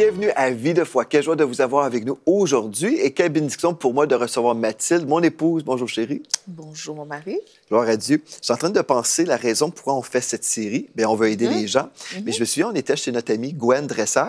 bienvenue à Vie de foi. Quelle joie de vous avoir avec nous aujourd'hui et quelle bénédiction pour moi de recevoir Mathilde, mon épouse. Bonjour chérie. Bonjour mon mari. Gloire à Dieu. Je suis en train de penser la raison pourquoi on fait cette série. Bien, on veut aider hein? les gens. Mhm. Mais je me souviens, on était chez notre amie Gwen Dresser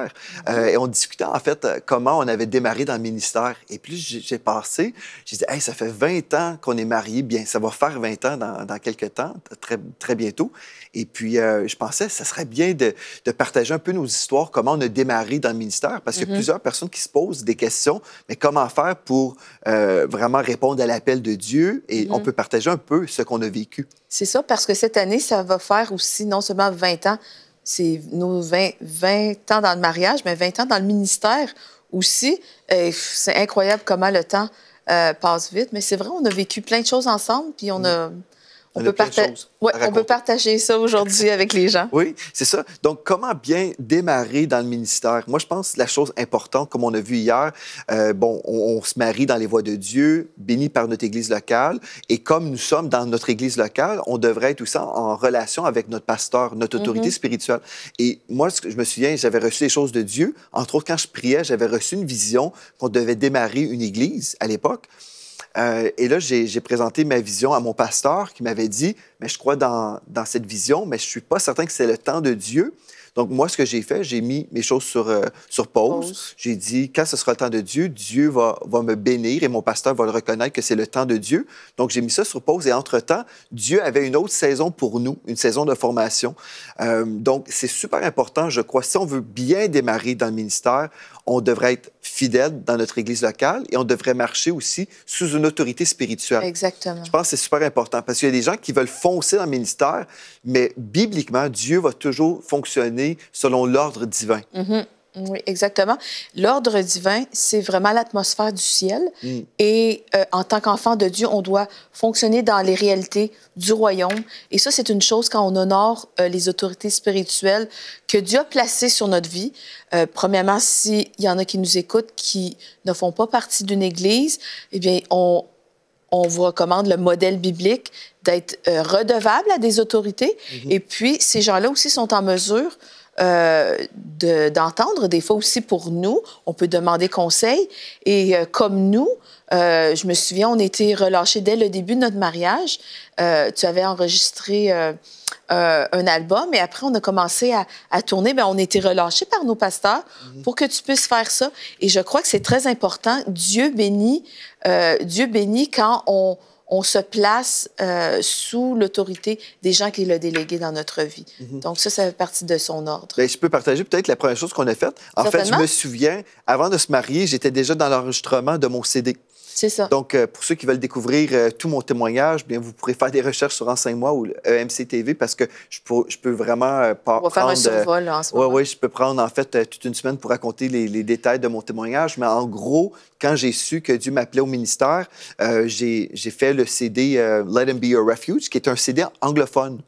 euh, et on discutait en fait euh, comment on avait démarré dans le ministère. Et puis j'ai passé, j'ai dit, ça fait 20 ans qu'on est mariés. Bien, ça va faire 20 ans dans, dans quelques temps, très, très bientôt. Et puis, euh, je pensais, ça serait bien de, partager un peu nos histoires, comment on a démarré dans le ministère, parce qu'il y a mhm. plusieurs personnes qui se posent des questions, mais comment faire pour euh, vraiment répondre à l'appel de Dieu? Et on mhm. peut partager un peu ce qu'on a vécu. C'est ça, parce que cette année, ça va faire aussi non seulement 20 ans, c'est nos 20, 20 ans dans le mariage, mais 20 ans dans le ministère aussi. C'est incroyable comment le temps euh, passe vite, mais c'est vrai, on a vécu plein de choses ensemble, puis on a on, peut, partager ça aujourd'hui avec les gens. Oui, c'est ça. Donc, comment bien démarrer dans le ministère? Moi, je pense que la chose importante, comme on a vu hier, euh, bon, on, se marie dans les voies de Dieu, béni par notre Église locale. Et comme nous sommes dans notre Église locale, on devrait être aussi en relation avec notre pasteur, notre autorité mm-hmm. spirituelle. Et moi, je me souviens, j'avais reçu des choses de Dieu. Entre autres, quand je priais, j'avais reçu une vision qu'on devait démarrer une Église à l'époque. Euh, et là, j'ai présenté ma vision à mon pasteur qui m'avait dit, mais je crois dans, cette vision, mais je suis pas certain que c'est le temps de Dieu. Donc, moi, ce que j'ai fait, j'ai mis mes choses sur, euh, pause. J'ai dit, quand ce sera le temps de Dieu, Dieu va, me bénir et mon pasteur va le reconnaître que c'est le temps de Dieu. Donc, j'ai mis ça sur pause et entre-temps, Dieu avait une autre saison pour nous, une saison de formation. Euh, donc, c'est super important, je crois. Si on veut bien démarrer dans le ministère, on devrait être fidèle dans notre Église locale et on devrait marcher aussi sous une autorité spirituelle. Exactement. Je pense que c'est super important parce qu'il y a des gens qui veulent foncer dans le ministère, mais bibliquement, Dieu va toujours fonctionner selon l'ordre divin. Mm-hmm. Oui, exactement. L'ordre divin, c'est vraiment l'atmosphère du ciel. Mm. Et euh, en tant qu'enfant de Dieu, on doit fonctionner dans les réalités du royaume. Et ça, c'est une chose quand on honore euh, les autorités spirituelles que Dieu a placées sur notre vie. Euh, premièrement, s'il y en a qui nous écoutent, qui ne font pas partie d'une église, eh bien, on, on vous recommande le modèle biblique d'être euh, redevable à des autorités. Mm-hmm. Et puis, ces gens-là aussi sont en mesure euh, d'entendre. des fois aussi pour nous, on peut demander conseil. Et euh, comme nous, euh, je me souviens, on était relâchés dès le début de notre mariage. tu avais enregistré un album et après, on a commencé à, tourner. Bien, on était relâchés par nos pasteurs mhm. pour que tu puisses faire ça. Et je crois que c'est très important. Dieu bénit, Dieu bénit quand on on se place euh, sous l'autorité des gens qui l'ont délégué dans notre vie. Mhm. Donc ça, ça fait partie de son ordre. Ben, je peux partager peut-être la première chose qu'on a faite. En fait, je me souviens, avant de se marier, j'étais déjà dans l'enregistrement de mon CD. C'est ça. Donc, euh, pour ceux qui veulent découvrir euh, tout mon témoignage, bien, vous pourrez faire des recherches sur Enseigne-moi ou e TV parce que je peux, vraiment euh, pas On va faire un survol en ce moment. Oui, oui, je peux prendre en fait toute une semaine pour raconter les, détails de mon témoignage. Mais en gros, quand j'ai su que Dieu m'appelait au ministère, j'ai fait le CD Let Him Be Your Refuge, qui est un CD anglophone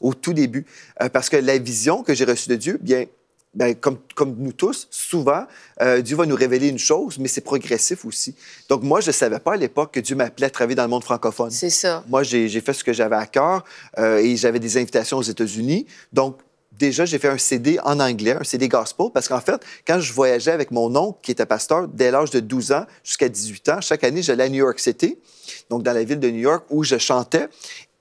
au tout début. parce que la vision que j'ai reçue de Dieu, bien, ben, comme, comme, nous tous, souvent, euh, Dieu va nous révéler une chose, mais c'est progressif aussi. Donc, moi, je ne savais pas à l'époque que Dieu m'appelait à travailler dans le monde francophone. C'est ça. Moi, j'ai fait ce que j'avais à cœur euh, et j'avais des invitations aux États-Unis. Donc, déjà, j'ai fait un CD en anglais, un CD gospel, parce qu'en fait, quand je voyageais avec mon oncle, qui était pasteur, dès l'âge de 12 ans jusqu'à 18 ans, chaque année, j'allais à New York City, donc dans la ville de New York, où je chantais.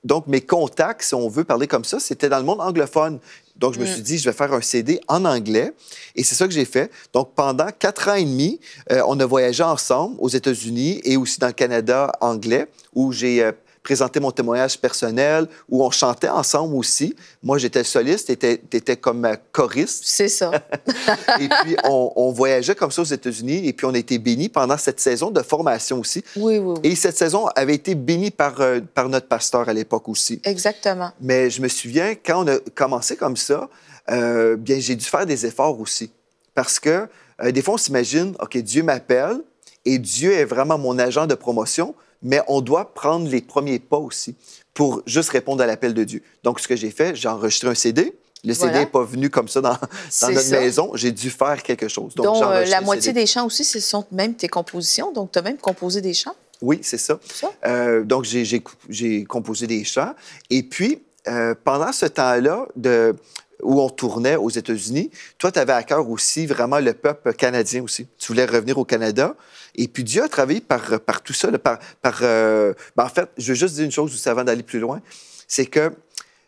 Donc, mes contacts, si on veut parler comme ça, c'était dans le monde anglophone. Donc, je me mm. suis dit, je vais faire un CD en anglais. Et c'est ça que j'ai fait. Donc, pendant quatre ans et demi, euh, on a voyagé ensemble aux États-Unis et aussi dans le Canada anglais, où j'ai euh, présenter mon témoignage personnel, où on chantait ensemble aussi. Moi, j'étais soliste, t'étais comme euh, choriste. C'est ça. et puis, on, voyageait comme ça aux États-Unis, et puis on a été bénis pendant cette saison de formation aussi. Oui, oui, Et cette saison avait été bénie par, euh, par notre pasteur à l'époque aussi. Exactement. Mais je me souviens, quand on a commencé comme ça, euh, bien, j'ai dû faire des efforts aussi. Parce que des fois, on s'imagine, OK, Dieu m'appelle et Dieu est vraiment mon agent de promotion, mais on doit prendre les premiers pas aussi pour juste répondre à l'appel de Dieu. Donc, ce que j'ai fait, j'ai enregistré un CD. Le CD n'est pas venu comme ça dans, notre maison. J'ai dû faire quelque chose. Donc, euh, la moitié des chants aussi, ce sont même tes compositions. Donc, tu as même composé des chants. Oui, c'est ça. Euh, donc, j'ai composé des chants. Et puis, euh, pendant ce temps-là de, où on tournait aux États-Unis. Toi, tu avais à cœur aussi vraiment le peuple canadien aussi. Tu voulais revenir au Canada. Et puis Dieu a travaillé par, par tout ça. par, euh, ben, en fait, je veux juste dire une chose aussi avant d'aller plus loin. C'est que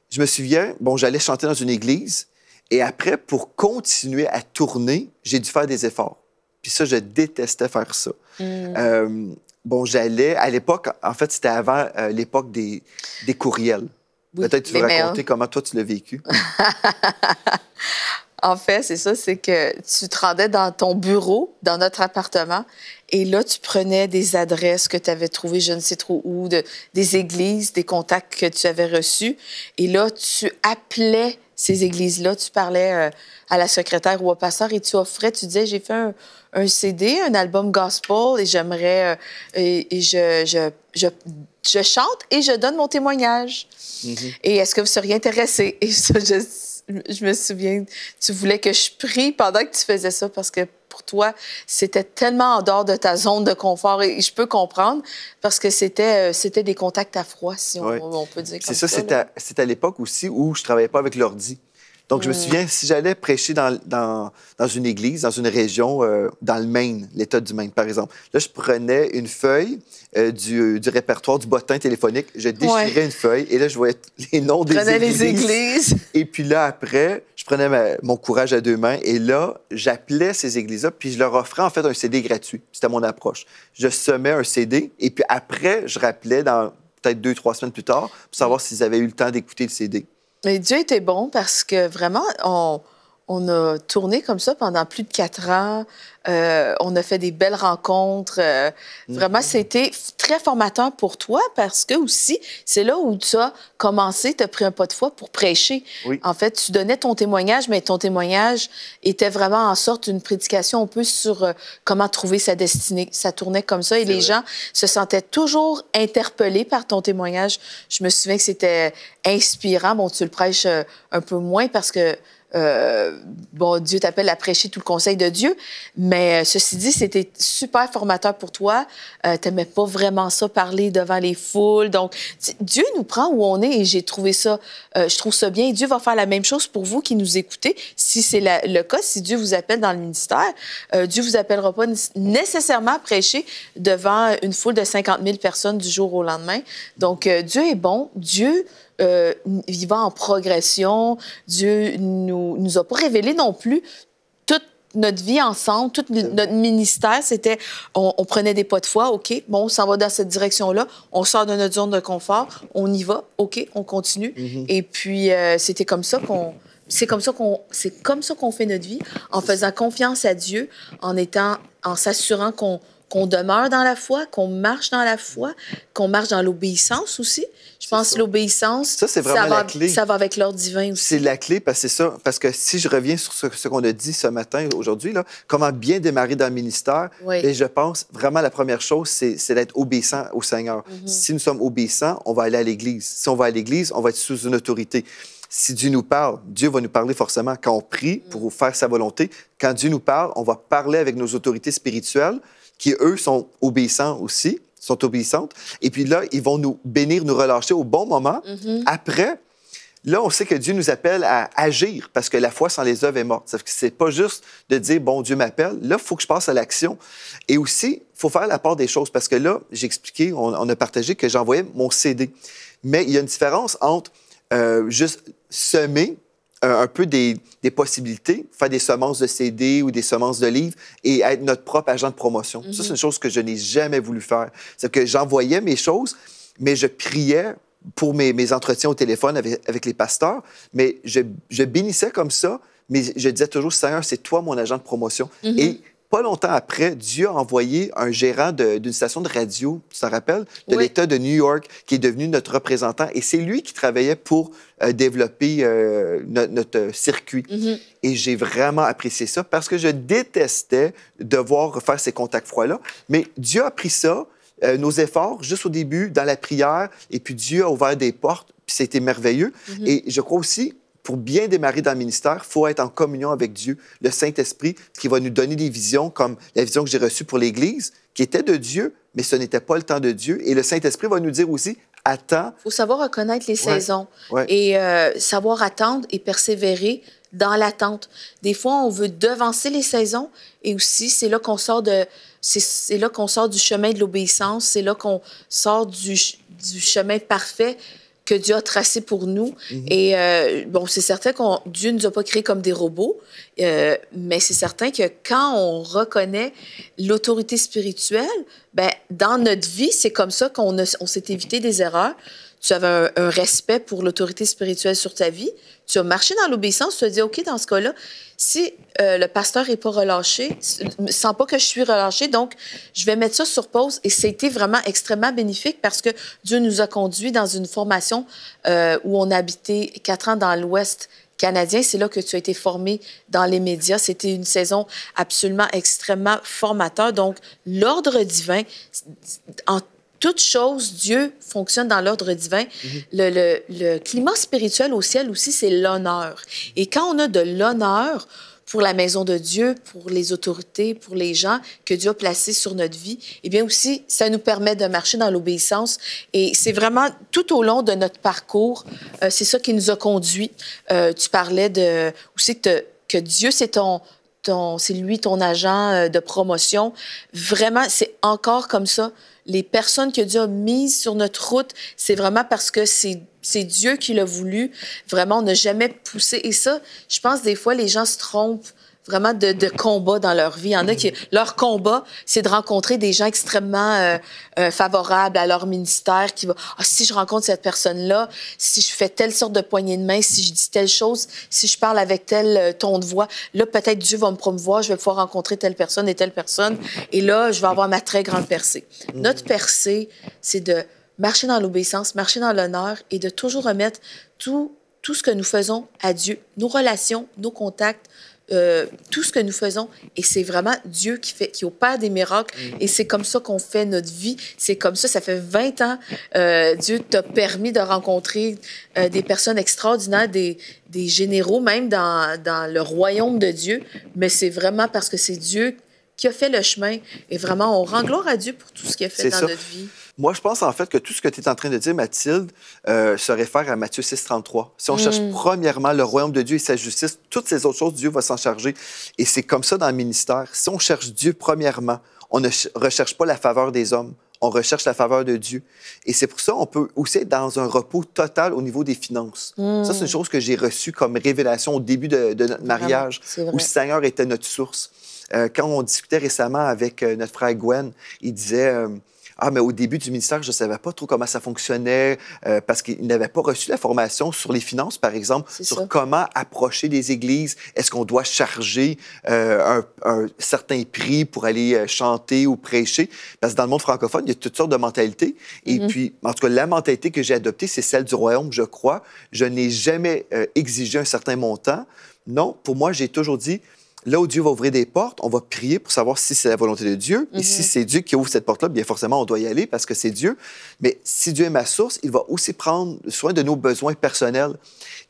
je me souviens, bon, j'allais chanter dans une église. Et après, pour continuer à tourner, j'ai dû faire des efforts. Puis ça, je détestais faire ça. Mm. Euh, bon, j'allais, à l'époque, en fait, c'était avant euh, l'époque des courriels. Peut-être tu veux raconter comment toi tu l'as vécu. en fait, c'est ça, c'est que tu te rendais dans ton bureau, dans notre appartement, et là, tu prenais des adresses que tu avais trouvées, je ne sais trop où, des églises, des contacts que tu avais reçus. Et là, tu appelais ces églises-là, tu parlais euh, à la secrétaire ou au pasteur et tu offrais, tu disais, j'ai fait un, un CD, un album gospel, et j'aimerais. Euh, et, je, je, je, chante et je donne mon témoignage. Mm-hmm. Et est-ce que vous seriez intéressé? Et ça, je, me souviens, tu voulais que je prie pendant que tu faisais ça parce que pour toi, c'était tellement en dehors de ta zone de confort. Et je peux comprendre parce que c'était, euh, c'était des contacts à froid, si on, peut dire comme ça. C'est ça, c'est à, à l'époque aussi où je travaillais pas avec l'ordi. Donc, je me souviens, si j'allais prêcher dans, une église, dans une région, euh, dans le Maine, l'État du Maine, par exemple, là, je prenais une feuille euh, du, répertoire du bottin téléphonique, je déchirais une feuille et là, je voyais les noms des églises. les églises. Et puis là, après, je prenais mon courage à deux mains et là, j'appelais ces églises-là puis je leur offrais en fait un CD gratuit. C'était mon approche. Je semais un CD et puis après, je rappelais dans peut-être deux, trois semaines plus tard pour savoir mm. s'ils avaient eu le temps d'écouter le CD. Mais Dieu était bon parce que vraiment, on, on a tourné comme ça pendant plus de quatre ans. Euh, on a fait des belles rencontres. Euh, mm-hmm. Vraiment, c'était très formateur pour toi parce que aussi, c'est là où tu as commencé, tu as pris un pas de foi pour prêcher. En fait, tu donnais ton témoignage, mais ton témoignage était vraiment en sorte une prédication un peu sur euh, comment trouver sa destinée. Ça tournait comme ça et les gens se sentaient toujours interpellés par ton témoignage. Je me souviens que c'était inspirant. Bon, tu le prêches un peu moins parce que euh, bon, Dieu t'appelle à prêcher tout le conseil de Dieu, mais euh, ceci dit, c'était super formateur pour toi. Euh, T'aimais pas vraiment ça, parler devant les foules. Donc, Dieu nous prend où on est et j'ai trouvé ça, euh, je trouve ça bien. Et Dieu va faire la même chose pour vous qui nous écoutez. Si c'est le cas, si Dieu vous appelle dans le ministère, Dieu vous appellera pas nécessairement à prêcher devant une foule de 50 000 personnes du jour au lendemain. Donc, Dieu est bon. Dieu euh, vivant en progression. Dieu nous, nous a pas révélé non plus toute notre vie ensemble, tout notre ministère, c'était on, prenait des pas de foi, OK, bon, on s'en va dans cette direction-là, on sort de notre zone de confort, on y va, OK, on continue. Mm-hmm. Et puis, euh, c'était comme ça qu'on. C'est comme ça qu'on c'est comme ça qu'on fait notre vie en faisant confiance à Dieu, en étant en s'assurant qu'on qu'on demeure dans la foi, qu'on marche dans la foi, qu'on marche dans l'obéissance aussi. Je pense que l'obéissance, ça, c'est vraiment va, avec l'ordre divin aussi. C'est la clé parce que si je reviens sur ce, qu'on a dit ce matin, aujourd'hui, là, comment bien démarrer dans le ministère, et ben, je pense vraiment la première chose, c'est, d'être obéissant au Seigneur. Mm-hmm. Si nous sommes obéissants, on va aller à l'Église. Si on va à l'Église, on va être sous une autorité si Dieu nous parle, Dieu va nous parler forcément. Quand on prie pour mm. faire sa volonté, quand Dieu nous parle, on va parler avec nos autorités spirituelles qui, eux, sont obéissants aussi, sont obéissantes. Et puis là, ils vont nous bénir, nous relâcher au bon moment. Mm-hmm. Après, là, on sait que Dieu nous appelle à agir parce que la foi sans les œuvres est morte. cest pas juste de dire, bon, Dieu m'appelle. Là, il faut que je passe à l'action. Et aussi, il faut faire la part des choses parce que là, j'ai expliqué, on, a partagé que j'envoyais mon CD. Mais il y a une différence entre euh, juste semer euh, un peu des, des, possibilités, faire des semences de CD ou des semences de livres et être notre propre agent de promotion. Ça, mhm. c'est une chose que je n'ai jamais voulu faire. C'est que j'envoyais mes choses, mais je priais pour mes, mes entretiens au téléphone avec, les pasteurs, mais je, je bénissais comme ça, mais je disais toujours, Seigneur, c'est toi mon agent de promotion. Mhm. Et pas longtemps après, Dieu a envoyé un gérant d'une station de radio, tu te rappelles, de l'État de New York, qui est devenu notre représentant. Et c'est lui qui travaillait pour euh, développer euh, notre, circuit. Mm-hmm. Et j'ai vraiment apprécié ça parce que je détestais devoir faire ces contacts froids-là. Mais Dieu a pris ça, euh, nos efforts, juste au début, dans la prière, et puis Dieu a ouvert des portes, puis c'était merveilleux. Mm-hmm. Et je crois aussi pour bien démarrer dans le ministère, il faut être en communion avec Dieu, le Saint-Esprit, qui va nous donner des visions comme la vision que j'ai reçue pour l'Église, qui était de Dieu, mais ce n'était pas le temps de Dieu. Et le Saint-Esprit va nous dire aussi, attends. Il faut savoir reconnaître les saisons et euh, savoir attendre et persévérer dans l'attente. Des fois, on veut devancer les saisons et aussi, c'est là qu'on sort de... C'est là qu'on du chemin de l'obéissance, c'est là qu'on sort du, du chemin parfait que Dieu a tracé pour nous. Mhm. Et euh, bon, c'est certain qu'on Dieu ne nous a pas créés comme des robots, euh, mais c'est certain que quand on reconnaît l'autorité spirituelle, ben, dans notre vie, c'est comme ça qu'on on s'est évité des erreurs tu avais un, respect pour l'autorité spirituelle sur ta vie, tu as marché dans l'obéissance, tu as dit, OK, dans ce cas-là, si euh, le pasteur n'est pas relâché, sans pas que je suis relâché, donc je vais mettre ça sur pause. Et c'était vraiment extrêmement bénéfique parce que Dieu nous a conduits dans une formation euh, où on habitait quatre ans dans l'Ouest canadien. C'est là que tu as été formé dans les médias. C'était une saison absolument extrêmement formateur. Donc, l'ordre divin, en toute chose, Dieu fonctionne dans l'ordre divin. Mm-hmm. le, climat spirituel au ciel aussi, c'est l'honneur. Et quand on a de l'honneur pour la maison de Dieu, pour les autorités, pour les gens que Dieu a placés sur notre vie, eh bien aussi, ça nous permet de marcher dans l'obéissance. Et c'est vraiment tout au long de notre parcours, euh, c'est ça qui nous a conduits. Euh, tu parlais de, aussi que, que Dieu, c'est ton, ton c'est lui ton agent euh, de promotion. Vraiment, c'est encore comme ça les personnes que Dieu a mises sur notre route, c'est vraiment parce que c'est Dieu qui l'a voulu. Vraiment, on n'a jamais poussé. Et ça, je pense des fois, les gens se trompent vraiment de, de combat dans leur vie. Il y en a qui leur combat, c'est de rencontrer des gens extrêmement euh, euh, favorables à leur ministère, qui va ah, si je rencontre cette personne-là, si je fais telle sorte de poignée de main, si je dis telle chose, si je parle avec tel euh, ton de voix, là peut-être Dieu va me promouvoir, je vais pouvoir rencontrer telle personne et telle personne, et là je vais avoir ma très grande percée. Notre percée, c'est de marcher dans l'obéissance, marcher dans l'honneur et de toujours remettre tout tout ce que nous faisons à Dieu, nos relations, nos contacts, euh, tout ce que nous faisons. Et c'est vraiment Dieu qui, fait, qui opère des miracles. Mm. Et c'est comme ça qu'on fait notre vie. C'est comme ça. Ça fait 20 ans, euh, Dieu t'a permis de rencontrer euh, des personnes extraordinaires, des, généraux, même dans, le royaume de Dieu. Mais c'est vraiment parce que c'est Dieu qui a fait le chemin. Et vraiment, on rend gloire à Dieu pour tout ce qu'il a fait dans notre vie. Moi, je pense en fait que tout ce que tu es en train de dire, Mathilde, euh, se réfère à Matthieu 6, 33. Si on cherche mm. premièrement le royaume de Dieu et sa justice, toutes ces autres choses, Dieu va s'en charger. Et c'est comme ça dans le ministère. Si on cherche Dieu premièrement, on ne recherche pas la faveur des hommes on recherche la faveur de Dieu. Et c'est pour ça qu'on peut aussi être dans un repos total au niveau des finances. Mm. Ça, c'est une chose que j'ai reçue comme révélation au début de, notre mariage, où le Seigneur était notre source. Euh, quand on discutait récemment avec euh, notre frère Gwen, il disait... Ah, mais au début du ministère, je ne savais pas trop comment ça fonctionnait euh, parce qu'ils n'avaient pas reçu la formation sur les finances, par exemple, sur ça. comment approcher les églises. Est-ce qu'on doit charger euh, un, certain prix pour aller euh, chanter ou prêcher? Parce que dans le monde francophone, il y a toutes sortes de mentalités. Et mm-hmm. puis, en tout cas, la mentalité que j'ai adoptée, c'est celle du royaume, je crois. Je n'ai jamais exigé un certain montant. Non, pour moi, j'ai toujours dit, Là où Dieu va ouvrir des portes, on va prier pour savoir si c'est la volonté de Dieu. Et si mhm. c'est Dieu qui ouvre cette porte-là, bien forcément, on doit y aller parce que c'est Dieu. Mais si Dieu est ma source, il va aussi prendre soin de nos besoins personnels.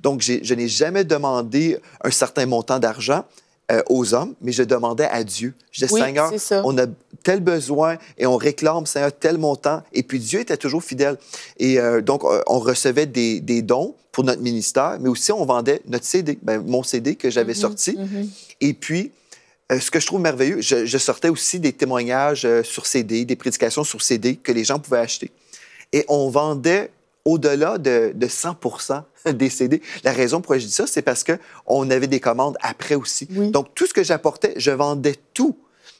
Donc, je n'ai jamais demandé un certain montant d'argent. Euh, aux hommes, mais je demandais à Dieu. Je disais, Seigneur, on a tel besoin et on réclame, Seigneur, tel montant. Et puis Dieu était toujours fidèle. Et euh, donc, euh, on recevait des, dons pour notre ministère, mais aussi on vendait notre CD, ben, mon CD que j'avais mhm, sorti. Mhm. Et puis, ce que je trouve merveilleux, je sortais aussi des témoignages sur CD, des prédications sur CD que les gens pouvaient acheter. Et on vendait au-delà de, 100 des La raison pour laquelle je dis ça, c'est parce que on avait des commandes après aussi. Donc, tout ce que j'apportais, je vendais tout.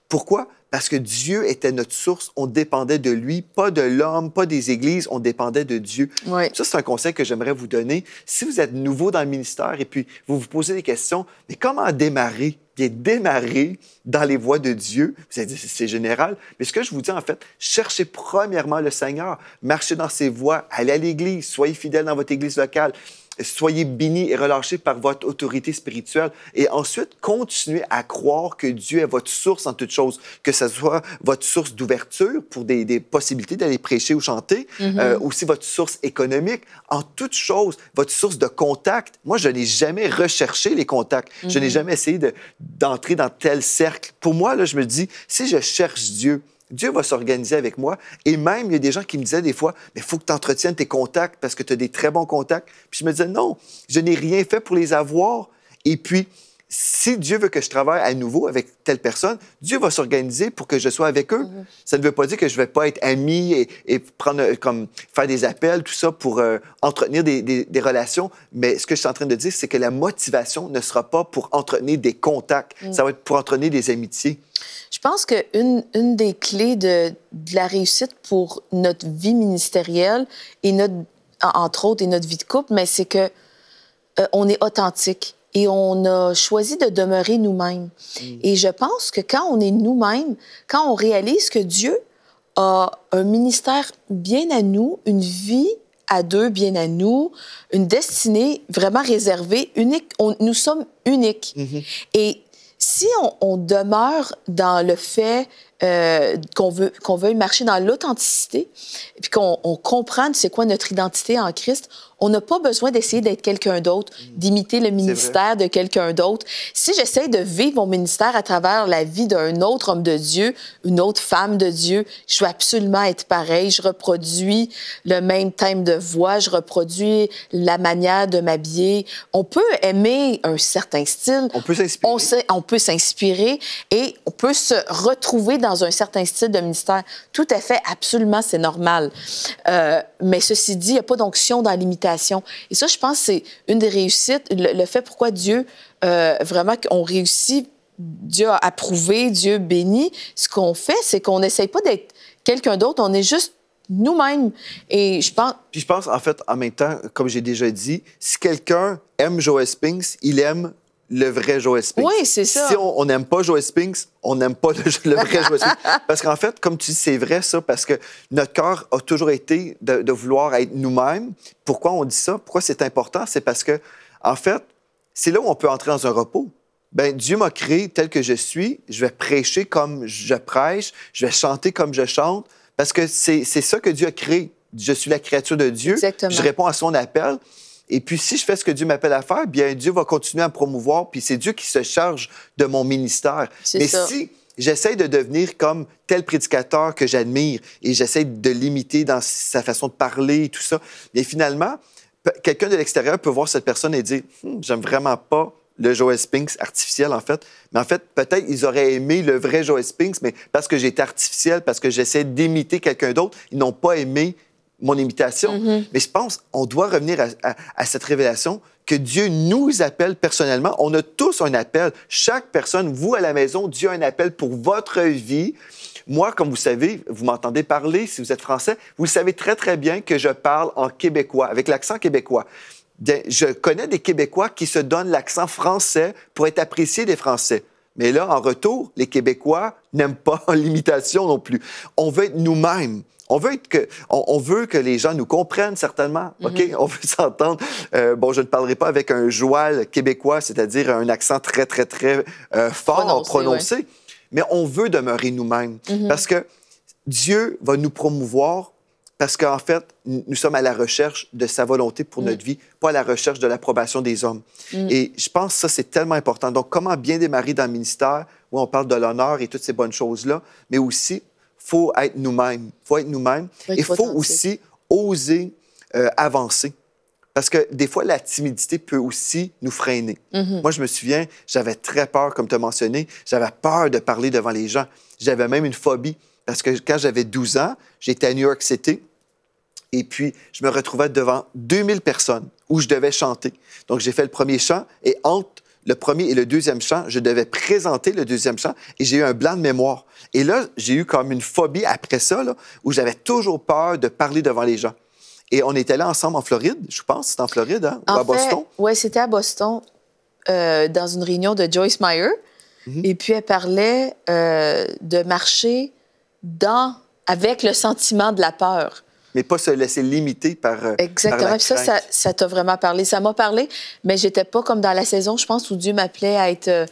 Pourquoi? Parce que Dieu était notre source, on dépendait de lui, pas de l'homme, pas des églises, on dépendait de Dieu. Ça, c'est un conseil que j'aimerais vous donner. Si vous êtes nouveau dans le ministère et puis vous vous posez des questions, mais comment démarrer? bien démarrer dans les voies de Dieu. Vous c'est général. Mais ce que je vous dis, en fait, cherchez premièrement le Seigneur. Marchez dans ses voies. Allez à l'Église. Soyez fidèles dans votre Église locale soyez bénis et relâchés par votre autorité spirituelle. Et ensuite, continuez à croire que Dieu est votre source en toutes choses. que ce soit votre source d'ouverture pour des, possibilités d'aller prêcher ou chanter, mhm. euh, aussi votre source économique, en toutes choses, votre source de contact. Moi, je n'ai jamais recherché les contacts. Je n'ai mhm. jamais essayé d'entrer dans tel cercle. Pour moi, là, je me dis, si je cherche Dieu, Dieu va s'organiser avec moi. Et même, il y a des gens qui me disaient des fois, mais il faut que tu entretiennes tes contacts parce que tu as des très bons contacts. Puis je me disais, non, je n'ai rien fait pour les avoir. Et puis, si Dieu veut que je travaille à nouveau avec telle personne, Dieu va s'organiser pour que je sois avec eux. Mhm. Ça ne veut pas dire que je ne vais pas être ami et, prendre, euh, comme, faire des appels, tout ça, pour euh, entretenir des, relations. Mais ce que je suis en train de dire, c'est que la motivation ne sera pas pour entretenir des contacts. Mm. Ça va être pour entretenir des amitiés. Je pense qu'une une des clés de, de, la réussite pour notre vie ministérielle et notre, entre autres, et notre vie de couple, mais c'est que euh, on est authentique et on a choisi de demeurer nous-mêmes. Mm. Et je pense que quand on est nous-mêmes, quand on réalise que Dieu a un ministère bien à nous, une vie à deux bien à nous, une destinée vraiment réservée, unique. nous sommes uniques. Mm-hmm. Et si on, demeure dans le fait euh, qu'on veut qu'on veuille marcher dans l'authenticité, puis qu'on on comprenne c'est quoi notre identité en Christ, on n'a pas besoin d'essayer d'être quelqu'un d'autre, mm. d'imiter le ministère de quelqu'un d'autre. Si j'essaie de vivre mon ministère à travers la vie d'un autre homme de Dieu, une autre femme de Dieu, je veux absolument être pareil. Je reproduis le même thème de voix, je reproduis la manière de m'habiller. On peut aimer un certain style. On peut s'inspirer. on peut s'inspirer et on peut se retrouver dans dans un certain style de ministère. Tout à fait, absolument, c'est normal. Euh, mais ceci dit, il n'y a pas d'onction dans l'imitation. Et ça, je pense c'est une des réussites, le, fait pourquoi Dieu, euh, vraiment, qu'on réussit, Dieu a approuvé, Dieu bénit. Ce qu'on fait, c'est qu'on n'essaye pas d'être quelqu'un d'autre, on est juste nous-mêmes. Et je pense. Puis je pense, en fait, en même temps, comme j'ai déjà dit, si quelqu'un aime Joe Spinks, il aime le vrai Joe Spinks. Oui, c'est ça. Si on n'aime pas Joe Spinks, on n'aime pas le, vrai Joe Spinks. Parce qu'en fait, comme tu dis, c'est vrai ça, parce que notre cœur a toujours été de, vouloir être nous-mêmes. Pourquoi on dit ça? Pourquoi c'est important? C'est parce que, en fait, c'est là où on peut entrer dans un repos. Ben, Dieu m'a créé tel que je suis, je vais prêcher comme je prêche, je vais chanter comme je chante, parce que c'est ça que Dieu a créé. Je suis la créature de Dieu, je réponds à son appel. Et puis, si je fais ce que Dieu m'appelle à faire, bien, Dieu va continuer à promouvoir, puis c'est Dieu qui se charge de mon ministère. Mais si j'essaie de devenir comme tel prédicateur que j'admire et j'essaie de l'imiter dans sa façon de parler et tout ça, mais finalement, quelqu'un de l'extérieur peut voir cette personne et dire hmm, J'aime vraiment pas le Joe Spinks artificiel, en fait. Mais en fait, peut-être ils auraient aimé le vrai Joe Spinks, mais parce que j'étais artificiel, parce que j'essaie d'imiter quelqu'un d'autre, ils n'ont pas aimé mon imitation. Mhm. Mais je pense on doit revenir à, cette révélation que Dieu nous appelle personnellement. On a tous un appel. Chaque personne, vous à la maison, Dieu a un appel pour votre vie. Moi, comme vous savez, vous m'entendez parler, si vous êtes français, vous savez très, très bien que je parle en québécois, avec l'accent québécois. Je connais des Québécois qui se donnent l'accent français pour être appréciés des Français. Mais là, en retour, les Québécois n'aiment pas l'imitation non plus. On veut nous-mêmes on veut, que, on, veut que les gens nous comprennent, certainement. Mhm. OK? On veut s'entendre. Euh, bon, je ne parlerai pas avec un joual québécois, c'est-à-dire un accent très, très, très euh, fort, prononcé, prononcé mais on veut demeurer nous-mêmes. Mhm. Parce que Dieu va nous promouvoir parce qu'en fait, nous sommes à la recherche de sa volonté pour mhm. notre vie, pas à la recherche de l'approbation des hommes. Et je pense que ça, c'est tellement important. Donc, comment bien démarrer dans le ministère où on parle de l'honneur et toutes ces bonnes choses-là, mais aussi faut être nous-mêmes. faut être nous-mêmes. il faut aussi oser euh, avancer. Parce que des fois, la timidité peut aussi nous freiner. Mhm. Moi, je me souviens, j'avais très peur, comme tu as mentionné, j'avais peur de parler devant les gens. J'avais même une phobie. Parce que quand j'avais 12 ans, j'étais à New York City et puis je me retrouvais devant 2000 personnes où je devais chanter. Donc, j'ai fait le premier chant et entre le premier et le deuxième chant, je devais présenter le deuxième chant et j'ai eu un blanc de mémoire. Et là, j'ai eu comme une phobie après ça, où j'avais toujours peur de parler devant les gens. Et on était là ensemble en Floride, je pense, c'était en Floride, hein, à Boston. Oui, c'était à Boston, euh, dans une réunion de Joyce Meyer. Mhm. Et puis elle parlait euh, de marcher dans, avec le sentiment de la peur mais pas se laisser limiter par. Euh, Exactement. ça, ça, ça t'a vraiment parlé. Ça m'a parlé, mais j'étais pas comme dans la saison, je pense, où Dieu m'appelait à être euh,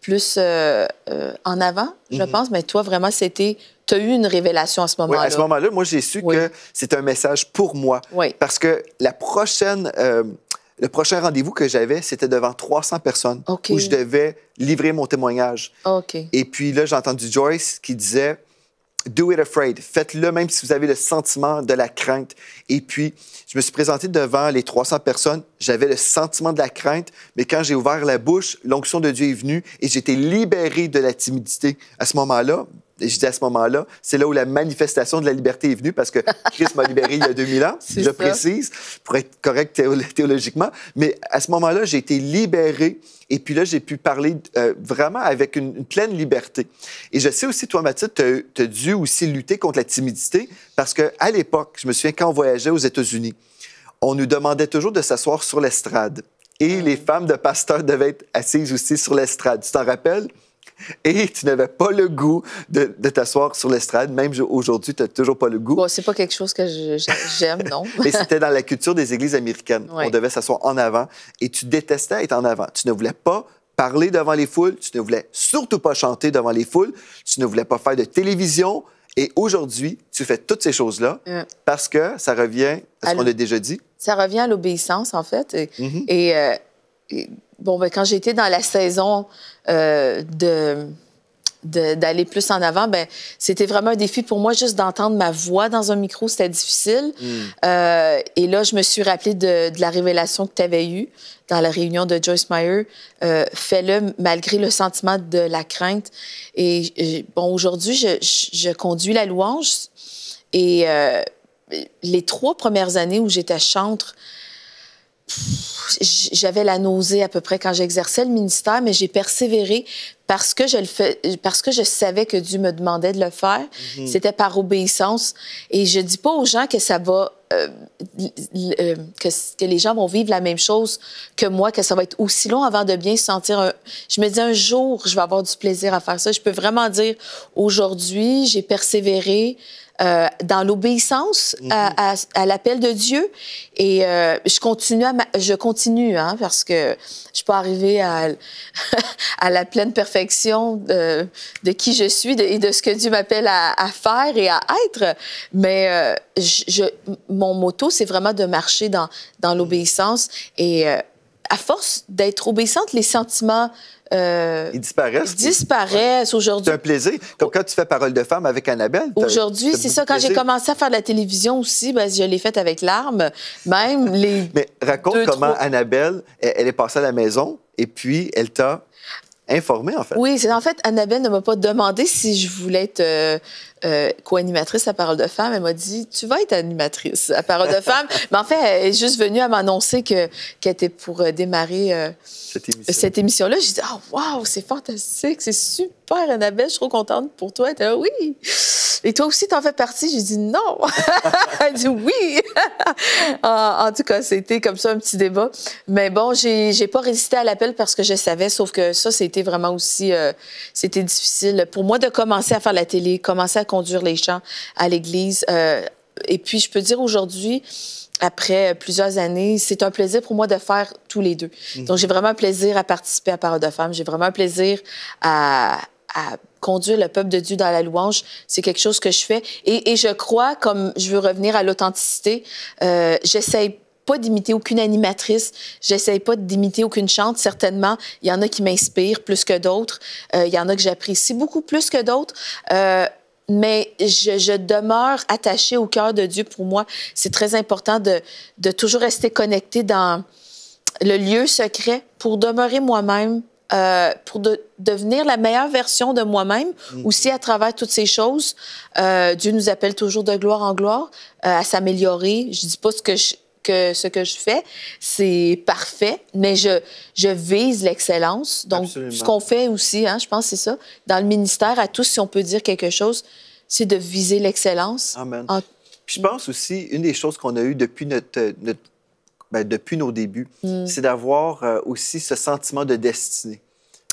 plus euh, en avant, je mhm. pense. Mais toi, vraiment, c'était. Tu as eu une révélation à ce moment-là. Oui, à ce moment-là, moi, j'ai su que c'était un message pour moi. Parce que la prochaine. le prochain rendez-vous que j'avais, c'était devant 300 personnes où je devais livrer mon témoignage. Et puis là, j'ai entendu Joyce qui disait Do it afraid. Faites-le même si vous avez le sentiment de la crainte. Et puis, je me suis présenté devant les 300 personnes. J'avais le sentiment de la crainte, mais quand j'ai ouvert la bouche, l'onction de Dieu est venue et j'étais libéré de la timidité à ce moment-là et à ce moment-là, c'est là où la manifestation de la liberté est venue parce que Christ m'a libéré il y a 2000 ans, je précise, pour être correct théologiquement. Mais à ce moment-là, j'ai été libéré et puis là, j'ai pu parler euh, vraiment avec une, pleine liberté. Et je sais aussi, toi, Mathilde, tu as, as dû aussi lutter contre la timidité parce qu'à l'époque, je me souviens quand on voyageait aux États-Unis, on nous demandait toujours de s'asseoir sur l'estrade. Et ah. les femmes de pasteurs devaient être assises aussi sur l'estrade. Tu t'en rappelles? et tu n'avais pas le goût de, t'asseoir sur l'estrade. Même aujourd'hui, tu n'as toujours pas le goût. Bon, c'est pas quelque chose que j'aime, non. Mais c'était dans la culture des églises américaines. On devait s'asseoir en avant et tu détestais être en avant. Tu ne voulais pas parler devant les foules, tu ne voulais surtout pas chanter devant les foules, tu ne voulais pas faire de télévision. Et aujourd'hui, tu fais toutes ces choses-là mm. parce que ça revient à ce qu'on a déjà dit. Ça revient à l'obéissance, en fait. Et, mm-hmm. euh, bon, ben, quand j'étais dans la saison euh, de d'aller plus en avant, ben, c'était vraiment un défi pour moi juste d'entendre ma voix dans un micro, c'était difficile. Mm. Euh, et là, je me suis rappelé de, la révélation que tu avais eue dans la réunion de Joyce Meyer. Euh, Fais-le malgré le sentiment de la crainte. Et, bon, aujourd'hui, je, conduis la louange et euh, les trois premières années où j'étais chantre, j'avais la nausée à peu près quand j'exerçais le ministère, mais j'ai persévéré parce que je le fais, parce que je savais que Dieu me demandait de le faire. Mhm. C'était par obéissance. Et je dis pas aux gens que ça va euh, euh, que, les gens vont vivre la même chose que moi, que ça va être aussi long avant de bien se sentir. Un... Je me dis un jour, je vais avoir du plaisir à faire ça. Je peux vraiment dire aujourd'hui, j'ai persévéré. Euh, dans l'obéissance mm-hmm. à, l'appel de Dieu. Et je continue, à je continue, hein, parce que je peux arriver à, à la pleine perfection de, qui je suis et de ce que Dieu m'appelle à, faire et à être. Mais je, je, mon moto, c'est vraiment de marcher dans, dans l'obéissance. Et euh, à force d'être obéissante, les sentiments euh, ils disparaissent. Ils disparaissent aujourd'hui. C'est un plaisir. quand tu fais Parole de femme avec Annabelle. Aujourd'hui, c'est ça. Quand j'ai commencé à faire de la télévision aussi, ben, je l'ai faite avec larmes. Même les. Mais raconte comment Annabelle, elle, est passée à la maison et puis elle t'a informée, en fait. Oui, c'est en fait, Annabelle ne m'a pas demandé si je voulais être euh, euh, co-animatrice à Parole de Femme, elle m'a dit Tu vas être animatrice à Parole de Femme. Mais en fait, elle est juste venue à m'annoncer qu'elle était pour euh, démarrer euh, cette émission-là. J'ai dit oh, ah, waouh, c'est fantastique, c'est super, Annabelle, je suis trop contente pour toi. Elle Oui. Et toi aussi, t'en fais partie. J'ai dit Non. elle dit Oui. en, tout cas, c'était comme ça un petit débat. Mais bon, j'ai pas résisté à l'appel parce que je savais, sauf que ça, c'était vraiment aussi. c'était difficile pour moi de commencer à faire la télé, commencer à conduire les chants à l'église. Euh, et puis, je peux dire aujourd'hui, après plusieurs années, c'est un plaisir pour moi de faire tous les deux. Mhm. Donc, j'ai vraiment un plaisir à participer à Parole de femmes. J'ai vraiment un plaisir à, à conduire le peuple de Dieu dans la louange, c'est quelque chose que je fais. Et, et, je crois, comme je veux revenir à l'authenticité, euh, j'essaye pas d'imiter aucune animatrice, j'essaye pas d'imiter aucune chante, certainement. Il y en a qui m'inspirent plus que d'autres, euh, il y en a que j'apprécie beaucoup plus que d'autres. Euh, mais je, demeure attachée au cœur de Dieu. Pour moi, c'est très important de, toujours rester connecté dans le lieu secret pour demeurer moi-même, euh, pour devenir la meilleure version de moi-même. Mm. Aussi, à travers toutes ces choses, euh, Dieu nous appelle toujours de gloire en gloire euh, à s'améliorer. Je dis pas ce que je que ce que je fais, c'est parfait, mais je, je vise l'excellence. Donc, ce qu'on fait aussi, hein, je pense c'est ça, dans le ministère, à tous, si on peut dire quelque chose, c'est de viser l'excellence. Amen. Puis je pense aussi, une des choses qu'on a eues depuis notre, euh, ben, depuis nos débuts, mm. c'est d'avoir euh, aussi ce sentiment de destinée,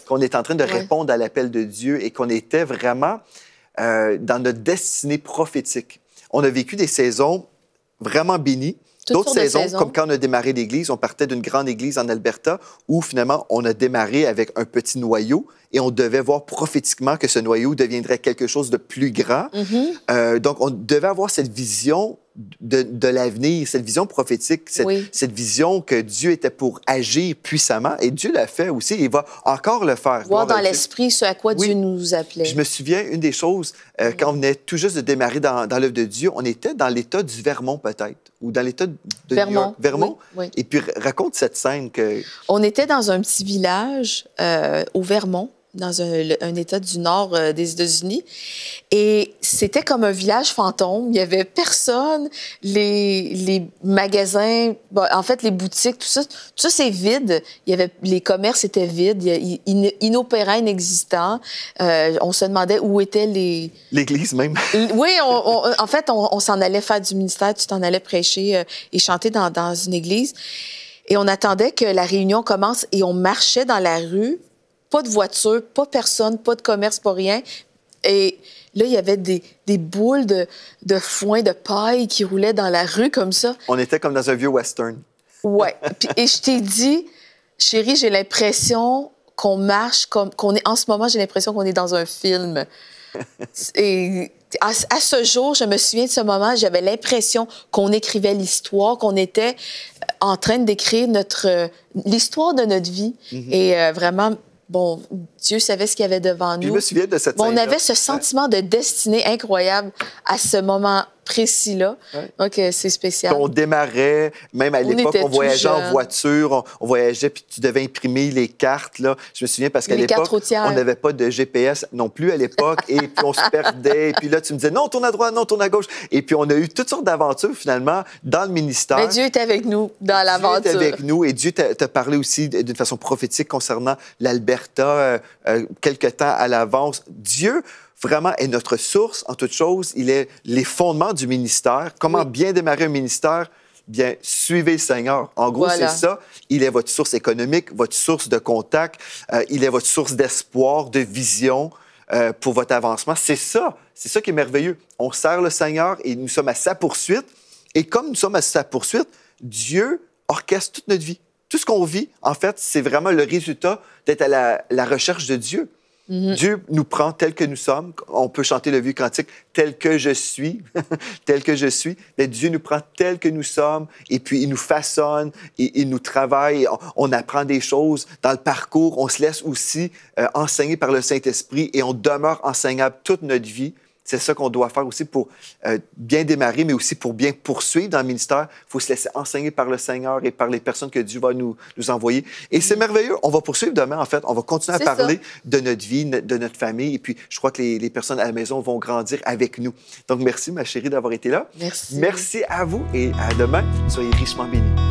qu'on est en train de répondre à l'appel de Dieu et qu'on était vraiment euh, dans notre destinée prophétique. On a vécu des saisons vraiment bénies, D'autres saisons, comme quand on a démarré l'église, on partait d'une grande église en Alberta où finalement on a démarré avec un petit noyau et on devait voir prophétiquement que ce noyau deviendrait quelque chose de plus grand. Mm-hmm. Euh, donc on devait avoir cette vision de, l'avenir, cette vision prophétique, cette, vision que Dieu était pour agir puissamment. Et Dieu l'a fait aussi. Il va encore le faire. Voir dans l'esprit ce à quoi Dieu nous appelait. Je me souviens, une des choses, euh, quand on venait tout juste de démarrer dans, l'œuvre de Dieu, on était dans l'État du Vermont, peut-être, ou dans l'État de Vermont. Vermont. Et puis, raconte cette scène que... On était dans un petit village euh, au Vermont dans un, État du nord euh, des États-Unis. Et c'était comme un village fantôme. Il n'y avait personne. Les, les magasins, en fait, les boutiques, tout ça, tout ça, c'est vide. Il y avait, les commerces étaient vides, in, inopérants, inexistants. Euh, on se demandait où étaient les... L'Église, même. oui, en fait, on, s'en allait faire du ministère, tu t'en allais prêcher euh, et chanter dans, dans une église. Et on attendait que la réunion commence et on marchait dans la rue pas de voiture, pas personne, pas de commerce, pas rien. Et là, il y avait des, boules de, foin, de paille qui roulaient dans la rue comme ça. On était comme dans un vieux western. Ouais. et je t'ai dit, chérie, j'ai l'impression qu'on marche comme. qu'on est, en ce moment, j'ai l'impression qu'on est dans un film. Et à, ce jour, je me souviens de ce moment, j'avais l'impression qu'on écrivait l'histoire, qu'on était en train d'écrire l'histoire de notre vie. Mm-hmm. Et euh, vraiment, both Dieu savait ce qu'il y avait devant nous. je me souviens de cette On avait ce sentiment de destinée incroyable à ce moment précis là. Donc c'est spécial. on démarrait, même à l'époque, on voyageait en voiture, on, voyageait puis tu devais imprimer les cartes là. Je me souviens parce qu'à l'époque, on n'avait pas de GPS non plus à l'époque et puis on se perdait et puis là tu me disais non tourne à droite, non tourne à gauche et puis on a eu toutes sortes d'aventures finalement dans le ministère. Mais Dieu était avec nous dans l'aventure. Dieu était avec nous et Dieu t'a parlé aussi d'une façon prophétique concernant l'Alberta. Euh, quelques euh, quelque temps à l'avance. Dieu vraiment est notre source en toute chose. Il est les fondements du ministère. Comment bien démarrer un ministère? Bien, suivez le Seigneur. En gros, c'est ça. Il est votre source économique, votre source de contact. Euh, il est votre source d'espoir, de vision euh, pour votre avancement. C'est ça. C'est ça qui est merveilleux. On sert le Seigneur et nous sommes à sa poursuite. Et comme nous sommes à sa poursuite, Dieu orchestre toute notre vie. Tout ce qu'on vit, en fait, c'est vraiment le résultat d'être à la, recherche de Dieu. Mhm. Dieu nous prend tel que nous sommes. On peut chanter le vieux cantique tel que je suis, tel que je suis. Mais Dieu nous prend tel que nous sommes et puis il nous façonne, il nous travaille. On, apprend des choses dans le parcours. On se laisse aussi euh, enseigner par le Saint-Esprit et on demeure enseignable toute notre vie. C'est ça qu'on doit faire aussi pour euh, bien démarrer, mais aussi pour bien poursuivre dans le ministère. Il faut se laisser enseigner par le Seigneur et par les personnes que Dieu va nous, envoyer. Et c'est merveilleux. On va poursuivre demain, en fait. On va continuer à parler de notre vie, de notre famille. Et puis, je crois que les, les, personnes à la maison vont grandir avec nous. Donc, merci, ma chérie, d'avoir été là. Merci. Merci à vous et à demain. Soyez richement bénis.